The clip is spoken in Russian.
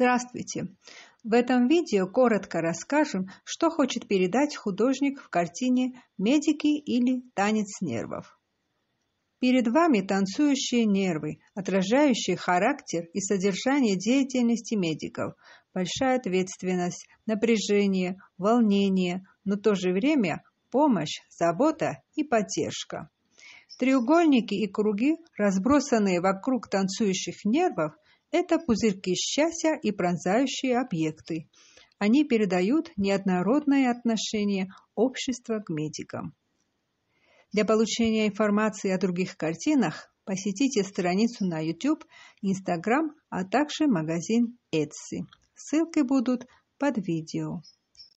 Здравствуйте! В этом видео коротко расскажем, что хочет передать художник в картине «Медики» или «Танец нервов». Перед вами танцующие нервы, отражающие характер и содержание деятельности медиков, большая ответственность, напряжение, волнение, но в то же время помощь, забота и поддержка. Треугольники и круги, разбросанные вокруг танцующих нервов – это пузырьки счастья и пронзающие объекты. Они передают неоднородное отношение общества к медикам. Для получения информации о других картинах посетите страницу на YouTube, Instagram, а также магазин Etsy. Ссылки будут под видео.